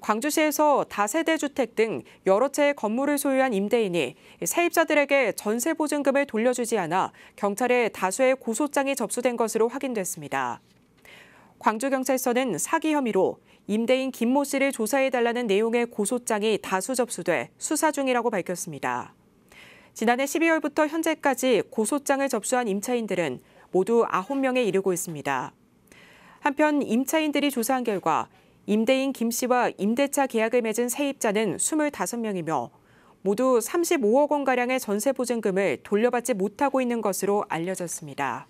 광주시에서 다세대 주택 등 여러 채의 건물을 소유한 임대인이 세입자들에게 전세 보증금을 돌려주지 않아 경찰에 다수의 고소장이 접수된 것으로 확인됐습니다. 광주경찰서는 사기 혐의로 임대인 김모 씨를 조사해달라는 내용의 고소장이 다수 접수돼 수사 중이라고 밝혔습니다. 지난해 12월부터 현재까지 고소장을 접수한 임차인들은 모두 9명에 이르고 있습니다. 한편 임차인들이 조사한 결과 임대인 김 씨와 임대차 계약을 맺은 세입자는 25명이며 모두 35억 원가량의 전세 보증금을 돌려받지 못하고 있는 것으로 알려졌습니다.